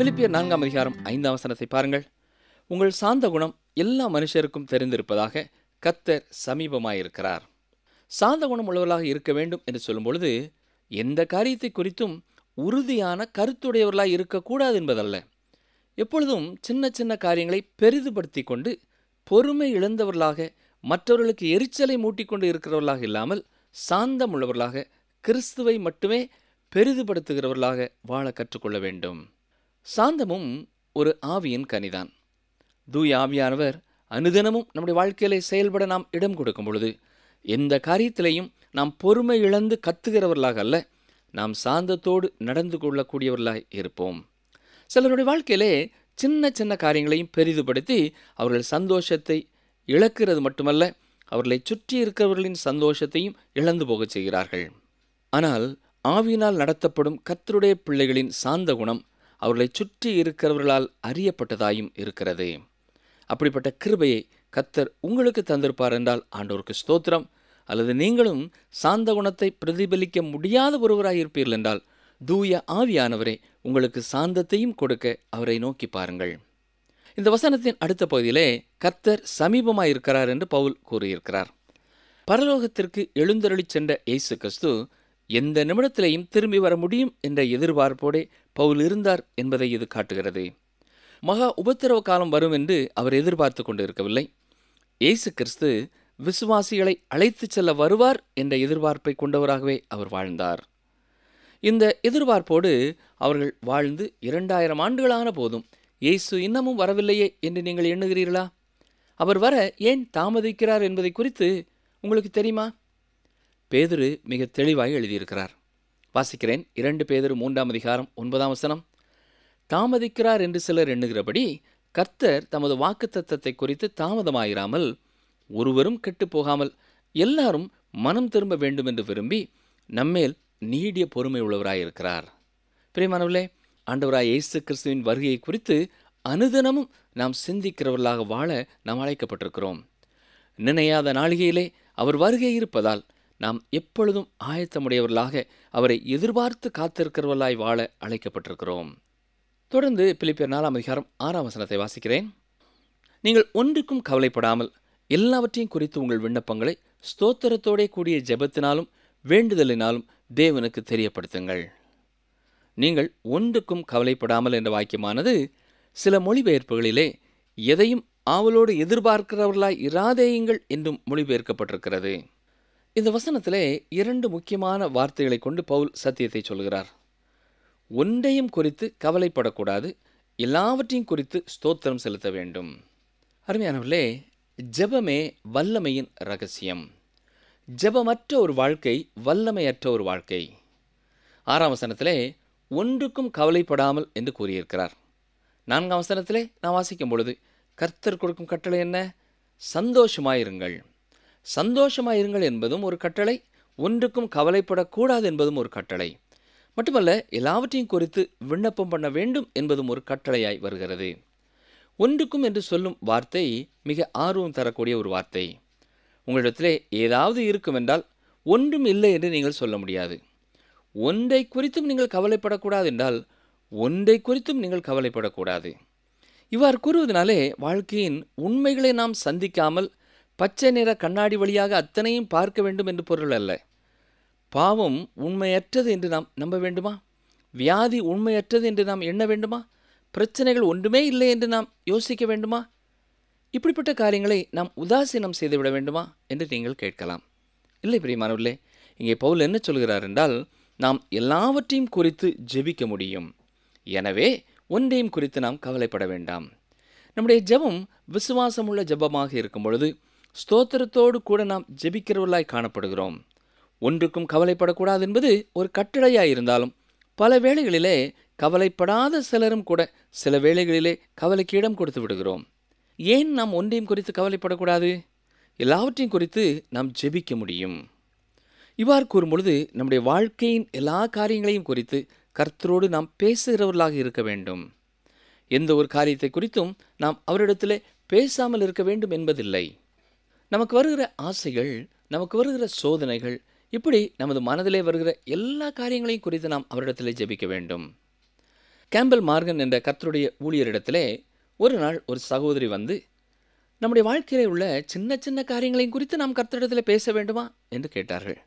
பிலிப்பியர் நான்காம் அதிகாரம் ஐந்தாம் வசனத்தை பாருங்கள் உங்கள் சாந்த குணம் எல்லா மனுஷருக்கும் தெரிந்திருப்பதாக கத்தர் சமீபமாயிருக்கிறார் சாந்த குணம் உள்ளவர்களாக இருக்க வேண்டும் என்று சொல்லும் பொழுது எந்த காரியத்தை குறித்தும் உறுதியான கருத்துடையவர்களாக இருக்கக்கூடாது என்பதல்ல எப்பொழுதும் சின்ன சின்ன காரியங்களை பெரிதுபடுத்தி கொண்டு பொறுமை இழந்தவர்களாக மற்றவர்களுக்கு எரிச்சலை மூட்டிக்கொண்டு இருக்கிறவர்களாக இல்லாமல் சாந்தம் உள்ளவர்களாக கிறிஸ்துவை மட்டுமே பெரிதுபடுத்துகிறவர்களாக வாழ கற்றுக்கொள்ள வேண்டும் சாந்தமும் ஒரு ஆவியின் கனிதான் தூய ஆவியானவர் அனுதினமும் நம்முடைய வாழ்க்கையிலே செயல்பட நாம் இடம் கொடுக்கும் பொழுது எந்த காரியத்திலையும் நாம் பொறுமை இழந்து கத்துகிறவர்களாக அல்ல நாம் சாந்தத்தோடு நடந்து கொள்ளக்கூடியவர்களாய் இருப்போம் சிலருடைய வாழ்க்கையிலே சின்ன சின்ன காரியங்களையும் பெரிதுபடுத்தி அவர்கள் சந்தோஷத்தை இழக்கிறது மட்டுமல்ல அவர்களை சுற்றி இருக்கிறவர்களின் சந்தோஷத்தையும் இழந்து போகச் செய்கிறார்கள் ஆனால் ஆவியினால் நடத்தப்படும் கத்தருடைய பிள்ளைகளின் சாந்த குணம் அவர்களை சுற்றி இருக்கிறவர்களால் அறியப்பட்டதாயும் இருக்கிறது அப்படிப்பட்ட கிருபையை கத்தர் உங்களுக்கு தந்திருப்பார் என்றால் ஆண்டோருக்கு ஸ்தோத்திரம் அல்லது நீங்களும் சாந்த குணத்தை பிரதிபலிக்க முடியாத ஒருவராயிருப்பீர்கள் என்றால் தூய ஆவியானவரை உங்களுக்கு சாந்தத்தையும் கொடுக்க அவரை நோக்கி பாருங்கள் இந்த வசனத்தின் அடுத்த பகுதியிலே கர்த்தர் சமீபமாயிருக்கிறார் என்று பவுல் கூறியிருக்கிறார் பரலோகத்திற்கு எழுந்தருளி சென்ற இயேசு கிறிஸ்து எந்த நிமிடத்திலையும் திரும்பி வர முடியும் என்ற எதிர்பார்ப்போடே பவுல் இருந்தார் என்பதை இது காட்டுகிறது மகா உபத்திரவ காலம் வரும் என்று அவர் எதிர்பார்த்து கொண்டிருக்கவில்லை இயேசு கிறிஸ்து விசுவாசிகளை அழைத்துச் செல்ல வருவார் என்ற எதிர்பார்ப்பை கொண்டவராகவே அவர் வாழ்ந்தார் இந்த எதிர்பார்ப்போடு அவர்கள் வாழ்ந்து இரண்டாயிரம் ஆண்டுகளான போதும் இயேசு இன்னமும் வரவில்லையே என்று நீங்கள் எண்ணுகிறீர்களா அவர் வர ஏன் தாமதிக்கிறார் என்பதை குறித்து உங்களுக்கு தெரியுமா பேதரு மிக தெளிவாக எழுதியிருக்கிறார் வாசிக்கிறேன் இரண்டு பேதரு மூன்றாம் அதிகாரம் ஒன்பதாம் வசனம் தாமதிக்கிறார் என்று சிலர் எண்ணுகிறபடி கர்த்தர் தமது வாக்கு தத்தத்தை குறித்து தாமதமாயிராமல் ஒருவரும் கெட்டு போகாமல் எல்லாரும் மனம் திரும்ப வேண்டும் என்று விரும்பி நம்மேல் நீடிய பொறுமை உள்ளவராயிருக்கிறார் பிரியமானவர்களே ஆண்டவராய் இயேசு கிறிஸ்துவின் வருகையை குறித்து அனுதினமும் நாம் சிந்திக்கிறவர்களாக வாழ நாம் அழைக்கப்பட்டிருக்கிறோம் நினையாத நாளிகையிலே அவர் வருகை இருப்பதால் நாம் எப்பொழுதும் ஆயத்தமுடையவர்களாக அவரை எதிர்பார்த்து காத்திருக்கிறவர்களாய் வாழ அழைக்கப்பட்டிருக்கிறோம் தொடர்ந்து பிலிப்பியர் நாலாம் அதிகாரம் ஆறாம் வசனத்தை வாசிக்கிறேன் நீங்கள் ஒன்றுக்கும் கவலைப்படாமல் எல்லாவற்றையும் குறித்து உங்கள் விண்ணப்பங்களை ஸ்தோத்திரத்தோடே கூடிய ஜெபத்தினாலும் வேண்டுதலினாலும் தேவனுக்கு தெரியப்படுத்துங்கள் நீங்கள் ஒன்றுக்கும் கவலைப்படாமல் என்ற வாக்கியமானது சில மொழிபெயர்ப்புகளிலே எதையும் ஆவலோடு எதிர்பார்க்கிறவர்களாய் இராதேயுங்கள் என்றும் மொழிபெயர்க்கப்பட்டிருக்கிறது இந்த வசனத்திலே இரண்டு முக்கியமான வார்த்தைகளை கொண்டு பவுல் சத்தியத்தை சொல்கிறார் ஒன்றையும் குறித்து கவலைப்படக்கூடாது எல்லாவற்றையும் குறித்து ஸ்தோத்திரம் செலுத்த வேண்டும் அருமையானவர்களே ஜெபமே வல்லமையின் ரகசியம் ஜெபமற்ற ஒரு வாழ்க்கை வல்லமையற்ற ஒரு வாழ்க்கை ஆறாம் வசனத்திலே ஒன்றுக்கும் கவலைப்படாமல் என்று கூறியிருக்கிறார் நான்காம் வசனத்திலே நான் வாசிக்கும் பொழுது கர்த்தர் கொடுக்கும் கட்டளை என்ன சந்தோஷமாயிருங்கள் சந்தோஷமாக இருங்கள் என்பதும் ஒரு கட்டளை ஒன்றுக்கும் கவலைப்படக்கூடாது என்பதும் ஒரு கட்டளை மட்டுமல்ல எல்லாவற்றையும் குறித்து விண்ணப்பம் பண்ண வேண்டும் என்பதும் ஒரு கட்டளையாய் வருகிறது ஒன்றுக்கும் என்று சொல்லும் வார்த்தை மிக ஆர்வம் தரக்கூடிய ஒரு வார்த்தை உங்களிடத்திலே ஏதாவது இருக்கும் என்றால் ஒன்றும் இல்லை என்று நீங்கள் சொல்ல முடியாது ஒன்றை குறித்தும் நீங்கள் கவலைப்படக்கூடாது என்றால் ஒன்றை குறித்தும் நீங்கள் கவலைப்படக்கூடாது இவ்வாறு கூறுவதனாலே வாழ்க்கையின் உண்மைகளை நாம் சந்திக்காமல் பச்சை நிற கண்ணாடி வழியாக அத்தனையும் பார்க்க வேண்டும் என்று பொருள் அல்ல பாவம் உண்மையற்றது என்று நாம் நம்ப வேண்டுமா வியாதி உண்மையற்றது என்று நாம் எண்ண வேண்டுமா பிரச்சனைகள் ஒன்றுமே இல்லை என்று நாம் யோசிக்க வேண்டுமா இப்படிப்பட்ட காரியங்களை நாம் உதாசீனம் செய்துவிட வேண்டுமா என்று நீங்கள் கேட்கலாம் இல்லை பிரியமானவர்களே இங்கே பவுல் என்ன சொல்கிறார் என்றால் நாம் எல்லாவற்றையும் குறித்து ஜெபிக்க முடியும் எனவே ஒன்றையும் குறித்து நாம் கவலைப்பட வேண்டாம் நம்முடைய ஜெபம் விசுவாசமுள்ள ஜெபமாக இருக்கும் பொழுது ஸ்தோத்திரத்தோடு கூட நாம் ஜெபிக்கிறவர்களாய் காணப்படுகிறோம் ஒன்றுக்கும் கவலைப்படக்கூடாது என்பது ஒரு கட்டளையாக இருந்தாலும் பல வேளைகளிலே கவலைப்படாத சிலரும் கூட சில வேளைகளிலே கவலைக்கு இடம் கொடுத்து விடுகிறோம் ஏன் நாம் ஒன்றையும் குறித்து கவலைப்படக்கூடாது எல்லாவற்றையும் குறித்து நாம் ஜெபிக்க முடியும் இவ்வாறு கூறும்பொழுது நம்முடைய வாழ்க்கையின் எல்லா காரியங்களையும் குறித்து கர்த்தரோடு நாம் பேசுகிறவர்களாக இருக்க வேண்டும் எந்த ஒரு காரியத்தை குறித்தும் நாம் அவரிடத்திலே பேசாமல் இருக்க வேண்டும் என்பதில்லை நமக்கு வருகிற ஆசைகள் நமக்கு வருகிற சோதனைகள் இப்படி நமது மனதிலே வருகிற எல்லா காரியங்களையும் குறித்து நாம் அவரிடத்திலே ஜெபிக்க வேண்டும் கேம்பல் மார்கன் என்ற கத்தருடைய ஊழியரிடத்திலே ஒரு நாள் ஒரு சகோதரி வந்து நம்முடைய வாழ்க்கையில் உள்ள சின்ன சின்ன காரியங்களையும் குறித்து நாம் கர்த்தரிடத்தில் பேச வேண்டுமா என்று கேட்டார்கள்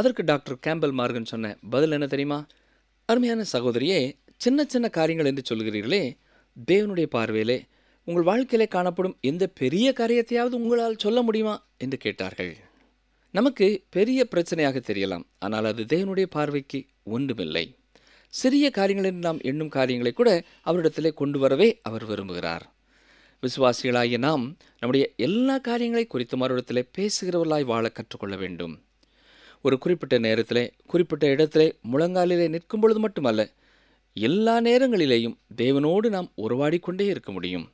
அதற்கு டாக்டர் கேம்பல் மார்கன் சொன்ன பதில் என்ன தெரியுமா அருமையான சகோதரியே சின்ன சின்ன காரியங்கள் என்று சொல்கிறீர்களே தேவனுடைய பார்வையிலே உங்கள் வாழ்க்கையில் காணப்படும் எந்த பெரிய காரியத்தையாவது உங்களால் சொல்ல முடியுமா என்று கேட்டார்கள் நமக்கு பெரிய பிரச்சனையாக தெரியலாம் ஆனால் அது தேவனுடைய பார்வைக்கு ஒன்றுமில்லை சிறிய காரியங்கள் என்று நாம் எண்ணும் காரியங்களை கூட அவரிடத்திலே கொண்டு வரவே அவர் விரும்புகிறார் விசுவாசிகளாகிய நாம் நம்முடைய எல்லா காரியங்களை குறித்து மறுவிடத்தில் பேசுகிறவர்களாய் வாழ கற்றுக்கொள்ள வேண்டும் ஒரு குறிப்பிட்ட நேரத்தில் குறிப்பிட்ட இடத்திலே முழங்காலிலே நிற்கும் பொழுது மட்டுமல்ல எல்லா நேரங்களிலேயும் தேவனோடு நாம் உருவாடிக்கொண்டே இருக்க முடியும்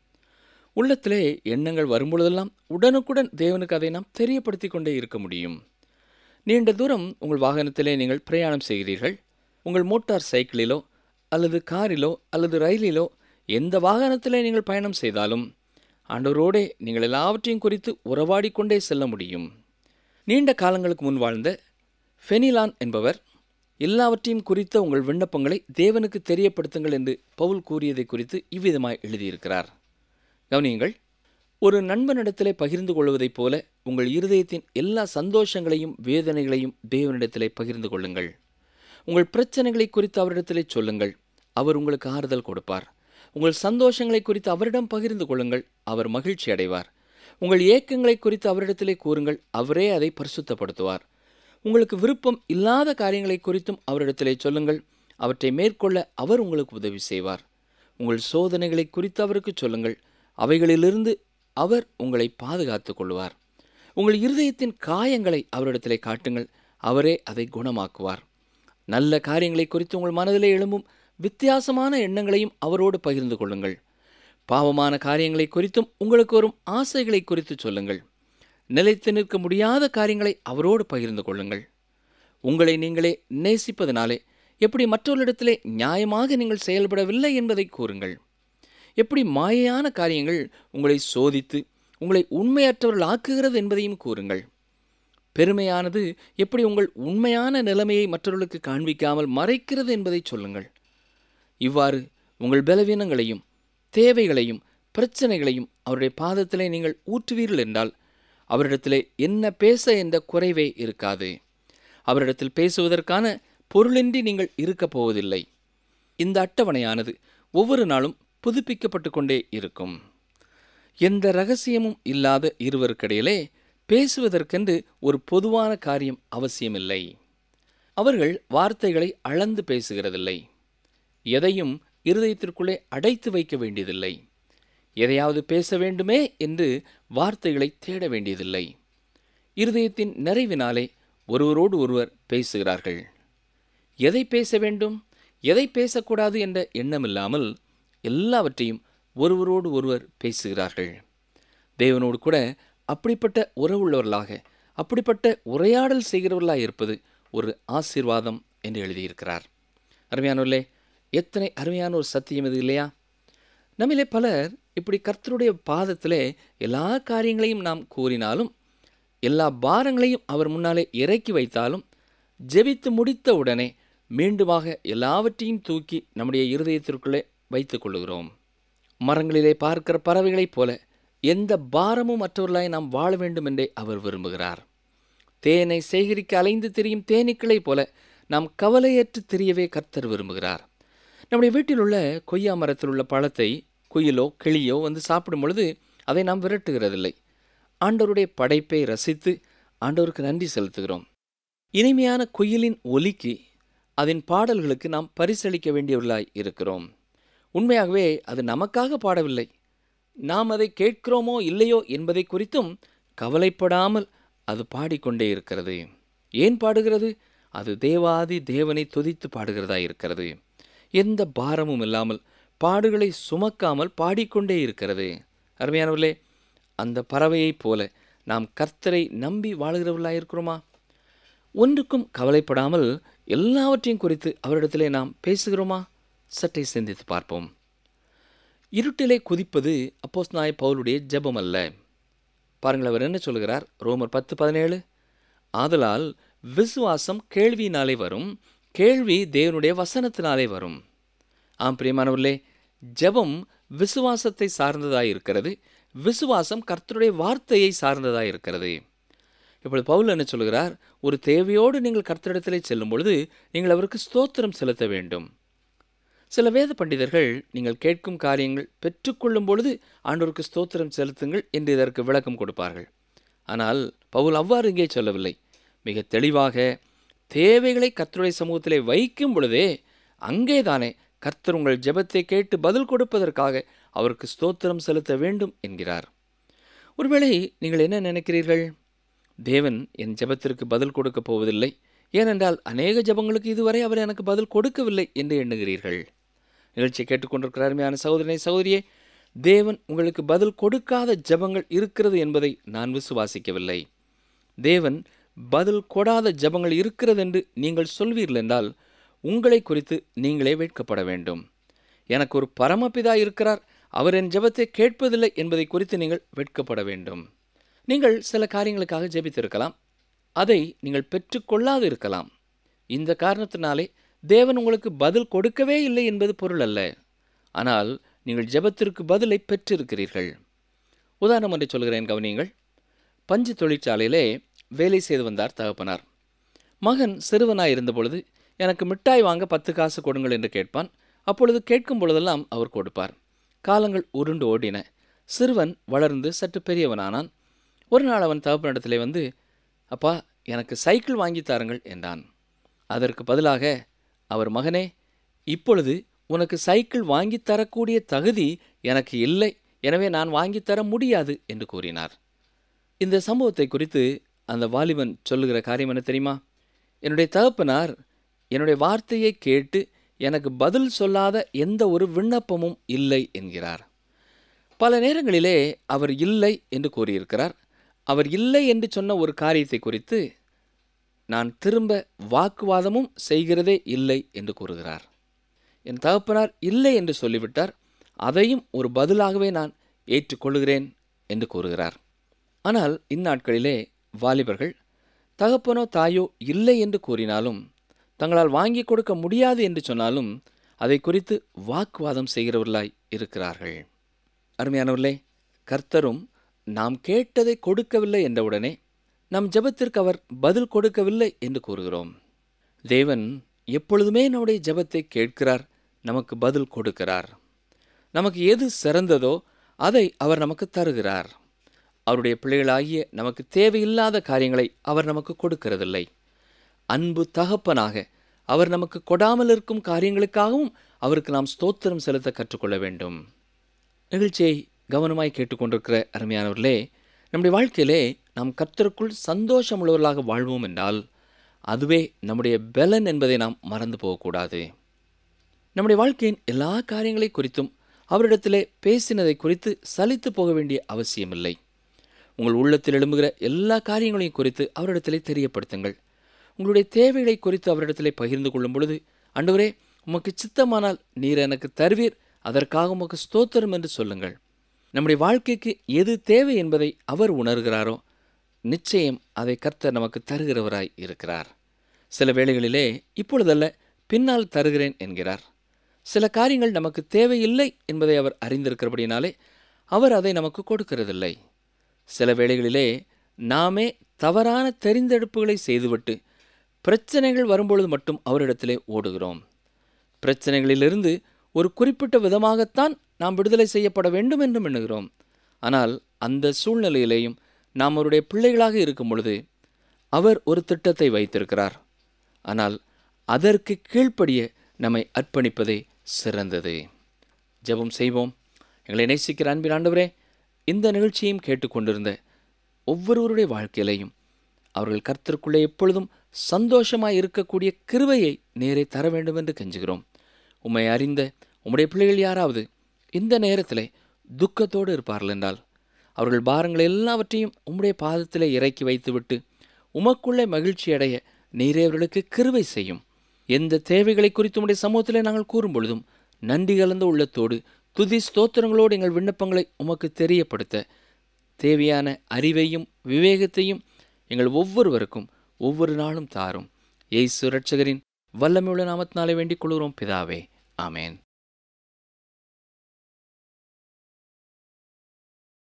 உள்ளத்திலே எண்ணங்கள் வரும்பொழுதெல்லாம் உடனுக்குடன் தேவனுக்கு அதை நாம் தெரியப்படுத்தி கொண்டே இருக்க முடியும் நீண்ட தூரம் உங்கள் வாகனத்திலே நீங்கள் பிரயாணம் செய்கிறீர்கள் உங்கள் மோட்டார் சைக்கிளிலோ அல்லது காரிலோ அல்லது ரயிலிலோ எந்த வாகனத்திலே நீங்கள் பயணம் செய்தாலும் ஆண்டவரோடே நீங்கள் எல்லாவற்றையும் குறித்து உறவாடிக்கொண்டே செல்ல முடியும் நீண்ட காலங்களுக்கு முன் வாழ்ந்த ஃபெனிலான் என்பவர் எல்லாவற்றையும் குறித்த உங்கள் விண்ணப்பங்களை தேவனுக்கு தெரியப்படுத்துங்கள் என்று பவுல் கூறியதை குறித்து இவ்விதமாய் எழுதியிருக்கிறார் கவனியுங்கள் ஒரு நண்பனிடத்திலே பகிர்ந்து கொள்வதைப் போல உங்கள் இருதயத்தின் எல்லா சந்தோஷங்களையும் வேதனைகளையும் தேவனிடத்திலே பகிர்ந்து கொள்ளுங்கள் உங்கள் பிரச்சனைகளை குறித்து அவரிடத்திலே சொல்லுங்கள் அவர் உங்களுக்கு ஆறுதல் கொடுப்பார் உங்கள் சந்தோஷங்களை குறித்து அவரிடம் பகிர்ந்து கொள்ளுங்கள் அவர் மகிழ்ச்சி அடைவார் உங்கள் ஏக்கங்களை குறித்து அவரிடத்திலே கூறுங்கள் அவரே அதை பரிசுத்தப்படுத்துவார் உங்களுக்கு விருப்பம் இல்லாத காரியங்களை குறித்தும் அவரிடத்திலே சொல்லுங்கள் அவற்றை மேற்கொள்ள அவர் உங்களுக்கு உதவி செய்வார் உங்கள் சோதனைகளை குறித்து அவருக்கு சொல்லுங்கள் அவைகளிலிருந்து அவர் உங்களை பாதுகாத்து கொள்வார் உங்கள் இருதயத்தின் காயங்களை அவரிடத்திலே காட்டுங்கள் அவரே அதை குணமாக்குவார் நல்ல காரியங்களை குறித்து உங்கள் மனதிலே எழும்பும் வித்தியாசமான எண்ணங்களையும் அவரோடு பகிர்ந்து கொள்ளுங்கள் பாவமான காரியங்களை குறித்தும் உங்களுக்கு வரும் ஆசைகளை குறித்து சொல்லுங்கள் நிலைத்து நிற்க முடியாத காரியங்களை அவரோடு பகிர்ந்து கொள்ளுங்கள் உங்களை நீங்களே நேசிப்பதனாலே எப்படி மற்றொரு இடத்திலே நியாயமாக நீங்கள் செயல்படவில்லை என்பதை கூறுங்கள் எப்படி மாயையான காரியங்கள் உங்களை சோதித்து உங்களை உண்மையற்றவர்கள் ஆக்குகிறது என்பதையும் கூறுங்கள் பெருமையானது எப்படி உங்கள் உண்மையான நிலைமையை மற்றவர்களுக்கு காண்பிக்காமல் மறைக்கிறது என்பதை சொல்லுங்கள் இவ்வாறு உங்கள் பலவீனங்களையும் தேவைகளையும் பிரச்சனைகளையும் அவருடைய பாதத்திலே நீங்கள் ஊற்றுவீர்கள் என்றால் அவரிடத்திலே என்ன பேச என்ற குறைவே இருக்காது அவரிடத்தில் பேசுவதற்கான பொருளின்றி நீங்கள் இருக்கப் போவதில்லை இந்த அட்டவணையானது ஒவ்வொரு நாளும் புதுப்பிக்கப்பட்டு கொண்டே இருக்கும் எந்த ரகசியமும் இல்லாத இருவருக்கிடையிலே பேசுவதற்கென்று ஒரு பொதுவான காரியம் அவசியமில்லை அவர்கள் வார்த்தைகளை அளந்து பேசுகிறதில்லை எதையும் இருதயத்திற்குள்ளே அடைத்து வைக்க வேண்டியதில்லை எதையாவது பேச வேண்டுமே என்று வார்த்தைகளை தேட வேண்டியதில்லை இருதயத்தின் நிறைவினாலே ஒருவரோடு ஒருவர் பேசுகிறார்கள் எதை பேச வேண்டும் எதை பேசக்கூடாது என்ற எண்ணமில்லாமல் எல்லாவற்றையும் ஒருவரோடு ஒருவர் பேசுகிறார்கள் தேவனோடு கூட அப்படிப்பட்ட உறவுள்ளவர்களாக அப்படிப்பட்ட உரையாடல் செய்கிறவர்களாக இருப்பது ஒரு ஆசீர்வாதம் என்று எழுதியிருக்கிறார் அருமையானவர்களே எத்தனை அருமையான ஒரு சத்தியம் இது இல்லையா நம்மிலே பலர் இப்படி கர்த்தருடைய பாதத்திலே எல்லா காரியங்களையும் நாம் கூறினாலும் எல்லா பாரங்களையும் அவர் முன்னாலே இறக்கி வைத்தாலும் ஜெபித்து முடித்த உடனே மீண்டுமாக எல்லாவற்றையும் தூக்கி நம்முடைய இருதயத்திற்குள்ளே வைத்துக்கொள்கிறோம் மரங்களிலே பார்க்கிற பறவைகளைப் போல எந்த பாரமும் மற்றவர்களாய் நாம் வாழ வேண்டும் என்றே அவர் விரும்புகிறார் தேனை சேகரிக்க அலைந்து திரியும் தேனீக்களைப் போல நாம் கவலையற்று தெரியவே கர்த்தர் விரும்புகிறார் நம்முடைய வீட்டில் உள்ள கொய்யா மரத்தில் உள்ள பழத்தை குயிலோ கிளியோ வந்து சாப்பிடும் பொழுது அதை நாம் விரட்டுகிறதில்லை ஆண்டவருடைய படைப்பை ரசித்து ஆண்டவருக்கு நன்றி செலுத்துகிறோம் இனிமையான குயிலின் ஒலிக்கு அதன் பாடல்களுக்கு நாம் பரிசளிக்க வேண்டியவர்களாய் இருக்கிறோம் உண்மையாகவே அது நமக்காக பாடவில்லை நாம் அதை கேட்கிறோமோ இல்லையோ என்பதை குறித்தும் கவலைப்படாமல் அது பாடிக்கொண்டே இருக்கிறது ஏன் பாடுகிறது அது தேவாதி தேவனை துதித்து பாடுகிறதா இருக்கிறது எந்த பாரமும் இல்லாமல் பாடுகளை சுமக்காமல் பாடிக்கொண்டே இருக்கிறது அருமையானவர்களே அந்த பறவையைப் போல நாம் கர்த்தரை நம்பி வாழ்கிறவர்களாக இருக்கிறோமா ஒன்றுக்கும் கவலைப்படாமல் எல்லாவற்றையும் குறித்து அவரிடத்திலே நாம் பேசுகிறோமா சற்றை சிந்தித்து பார்ப்போம் இருட்டிலே குதிப்பது அப்போஸ் நாய் பவுலுடைய ஜெபம் அல்ல பாருங்கள் அவர் என்ன சொல்கிறார் ரோமர் பத்து பதினேழு ஆதலால் விசுவாசம் கேள்வியினாலே வரும் கேள்வி தேவனுடைய வசனத்தினாலே வரும் ஆம் பிரியமானவர்களே ஜெபம் விசுவாசத்தை சார்ந்ததாக இருக்கிறது விசுவாசம் கர்த்தருடைய வார்த்தையை சார்ந்ததாக இருக்கிறது இப்பொழுது பவுல் என்ன சொல்கிறார் ஒரு தேவையோடு நீங்கள் கர்த்தரிடத்திலே செல்லும் பொழுது நீங்கள் அவருக்கு ஸ்தோத்திரம் செலுத்த வேண்டும் சில வேத பண்டிதர்கள் நீங்கள் கேட்கும் காரியங்கள் பெற்றுக்கொள்ளும் பொழுது ஆண்டோருக்கு ஸ்தோத்திரம் செலுத்துங்கள் என்று இதற்கு விளக்கம் கொடுப்பார்கள் ஆனால் பவுல் அவ்வாறு இங்கே சொல்லவில்லை மிக தெளிவாக தேவைகளை கர்த்தருடைய சமூகத்திலே வைக்கும் பொழுதே அங்கேதானே கர்த்தர் உங்கள் ஜெபத்தை கேட்டு பதில் கொடுப்பதற்காக அவருக்கு ஸ்தோத்திரம் செலுத்த வேண்டும் என்கிறார் ஒருவேளை நீங்கள் என்ன நினைக்கிறீர்கள் தேவன் என் ஜெபத்திற்கு பதில் கொடுக்கப் போவதில்லை ஏனென்றால் அநேக ஜெபங்களுக்கு இதுவரை அவர் எனக்கு பதில் கொடுக்கவில்லை என்று எண்ணுகிறீர்கள் நிகழ்ச்சியை கேட்டுக்கொண்டிருக்கிற அருமையான சகோதரனை சகோதரியே தேவன் உங்களுக்கு பதில் கொடுக்காத ஜபங்கள் இருக்கிறது என்பதை நான் விசுவாசிக்கவில்லை தேவன் பதில் கொடாத ஜபங்கள் இருக்கிறது என்று நீங்கள் சொல்வீர்கள் என்றால் உங்களை குறித்து நீங்களே வேட்கப்பட வேண்டும் எனக்கு ஒரு பரமபிதா இருக்கிறார் அவர் என் ஜபத்தை கேட்பதில்லை என்பதை குறித்து நீங்கள் வெட்கப்பட வேண்டும் நீங்கள் சில காரியங்களுக்காக ஜெபித்திருக்கலாம் அதை நீங்கள் பெற்றுக்கொள்ளாது இருக்கலாம் இந்த காரணத்தினாலே தேவன் உங்களுக்கு பதில் கொடுக்கவே இல்லை என்பது பொருள் அல்ல ஆனால் நீங்கள் ஜெபத்திற்கு பதிலை பெற்றிருக்கிறீர்கள் உதாரணம் ஒன்றை சொல்கிறேன் கவனியங்கள் பஞ்சு தொழிற்சாலையிலே வேலை செய்து வந்தார் தகப்பனார் மகன் சிறுவனாய் இருந்தபொழுது எனக்கு மிட்டாய் வாங்க பத்து காசு கொடுங்கள் என்று கேட்பான் அப்பொழுது கேட்கும் பொழுதெல்லாம் அவர் கொடுப்பார் காலங்கள் உருண்டு ஓடின சிறுவன் வளர்ந்து சற்று பெரியவனானான் ஒரு நாள் அவன் தகப்பனிடத்திலே வந்து அப்பா எனக்கு சைக்கிள் வாங்கி தாருங்கள் என்றான் அதற்கு பதிலாக அவர் மகனே இப்பொழுது உனக்கு சைக்கிள் வாங்கி தரக்கூடிய தகுதி எனக்கு இல்லை எனவே நான் வாங்கி தர முடியாது என்று கூறினார் இந்த சம்பவத்தை குறித்து அந்த வாலிபன் சொல்லுகிற காரியம் என்ன தெரியுமா என்னுடைய தகப்பனார் என்னுடைய வார்த்தையை கேட்டு எனக்கு பதில் சொல்லாத எந்த ஒரு விண்ணப்பமும் இல்லை என்கிறார் பல நேரங்களிலே அவர் இல்லை என்று கூறியிருக்கிறார் அவர் இல்லை என்று சொன்ன ஒரு காரியத்தை குறித்து நான் திரும்ப வாக்குவாதமும் செய்கிறதே இல்லை என்று கூறுகிறார் என் தகப்பனார் இல்லை என்று சொல்லிவிட்டார் அதையும் ஒரு பதிலாகவே நான் ஏற்றுக்கொள்கிறேன் என்று கூறுகிறார் ஆனால் இந்நாட்களிலே வாலிபர்கள் தகப்பனோ தாயோ இல்லை என்று கூறினாலும் தங்களால் வாங்கி கொடுக்க முடியாது என்று சொன்னாலும் அதை குறித்து வாக்குவாதம் செய்கிறவர்களாய் இருக்கிறார்கள் அருமையானவர்களே கர்த்தரும் நாம் கேட்டதை கொடுக்கவில்லை என்றவுடனே நம் ஜபத்திற்கு அவர் பதில் கொடுக்கவில்லை என்று கூறுகிறோம் தேவன் எப்பொழுதுமே நம்முடைய ஜபத்தை கேட்கிறார் நமக்கு பதில் கொடுக்கிறார் நமக்கு எது சிறந்ததோ அதை அவர் நமக்கு தருகிறார் அவருடைய பிள்ளைகளாகிய நமக்கு தேவையில்லாத காரியங்களை அவர் நமக்கு கொடுக்கிறதில்லை அன்பு தகப்பனாக அவர் நமக்கு கொடாமல் இருக்கும் காரியங்களுக்காகவும் அவருக்கு நாம் ஸ்தோத்திரம் செலுத்த கற்றுக்கொள்ள வேண்டும் நிகழ்ச்சியை கவனமாய் கேட்டுக்கொண்டிருக்கிற அருமையானவர்களே நம்முடைய வாழ்க்கையிலே நாம் கர்த்தருக்குள் சந்தோஷம் உள்ளவர்களாக வாழ்வோம் என்றால் அதுவே நம்முடைய பலன் என்பதை நாம் மறந்து போகக்கூடாது நம்முடைய வாழ்க்கையின் எல்லா காரியங்களை குறித்தும் அவரிடத்திலே பேசினதை குறித்து சலித்து போக வேண்டிய அவசியமில்லை உங்கள் உள்ளத்தில் எழும்புகிற எல்லா காரியங்களையும் குறித்து அவரிடத்திலே தெரியப்படுத்துங்கள் உங்களுடைய தேவைகளை குறித்து அவரிடத்திலே பகிர்ந்து கொள்ளும் பொழுது அன்றுவரே உமக்கு சித்தமானால் நீர் எனக்கு தருவீர் அதற்காக உமக்கு ஸ்தோத்திரம் என்று சொல்லுங்கள் நம்முடைய வாழ்க்கைக்கு எது தேவை என்பதை அவர் உணர்கிறாரோ நிச்சயம் அதை கர்த்தர் நமக்கு தருகிறவராய் இருக்கிறார் சில வேளைகளிலே இப்பொழுதல்ல பின்னால் தருகிறேன் என்கிறார் சில காரியங்கள் நமக்கு தேவையில்லை என்பதை அவர் அறிந்திருக்கிறபடினாலே அவர் அதை நமக்கு கொடுக்கிறதில்லை சில வேளைகளிலே நாமே தவறான தெரிந்தெடுப்புகளை செய்துவிட்டு பிரச்சனைகள் வரும்பொழுது மட்டும் அவரிடத்திலே ஓடுகிறோம் பிரச்சனைகளிலிருந்து ஒரு குறிப்பிட்ட விதமாகத்தான் நாம் விடுதலை செய்யப்பட வேண்டும் என்றும் எண்ணுகிறோம் ஆனால் அந்த சூழ்நிலையிலேயும் நாம் அவருடைய பிள்ளைகளாக இருக்கும் பொழுது அவர் ஒரு திட்டத்தை வைத்திருக்கிறார் ஆனால் அதற்கு கீழ்ப்படிய நம்மை அர்ப்பணிப்பதே சிறந்தது ஜெபம் செய்வோம் எங்களை நேசிக்கிற அன்பின் ஆண்டவரே இந்த நிகழ்ச்சியையும் கேட்டுக்கொண்டிருந்த ஒவ்வொருவருடைய வாழ்க்கையிலையும் அவர்கள் கருத்திற்குள்ளே எப்பொழுதும் சந்தோஷமாக இருக்கக்கூடிய கிருவையை நேரே தர வேண்டும் என்று கெஞ்சுகிறோம் உம்மை அறிந்த உம்முடைய பிள்ளைகள் யாராவது இந்த நேரத்தில் துக்கத்தோடு இருப்பார்கள் என்றால் அவர்கள் பாரங்கள் எல்லாவற்றையும் உம்முடைய பாதத்தில் இறக்கி வைத்துவிட்டு உமக்குள்ளே மகிழ்ச்சி அடைய நீரே அவர்களுக்கு கிருவை செய்யும் எந்த தேவைகளை குறித்து உடைய சமூகத்தில் நாங்கள் கூறும் பொழுதும் நன்றி கலந்த உள்ளத்தோடு துதி ஸ்தோத்திரங்களோடு எங்கள் விண்ணப்பங்களை உமக்கு தெரியப்படுத்த தேவையான அறிவையும் விவேகத்தையும் எங்கள் ஒவ்வொருவருக்கும் ஒவ்வொரு நாளும் தாரும் எய் சுரட்சகரின் வல்லமையுள்ள நாமத்தினாலே வேண்டிக் கொள்கிறோம் பிதாவே ஆமேன்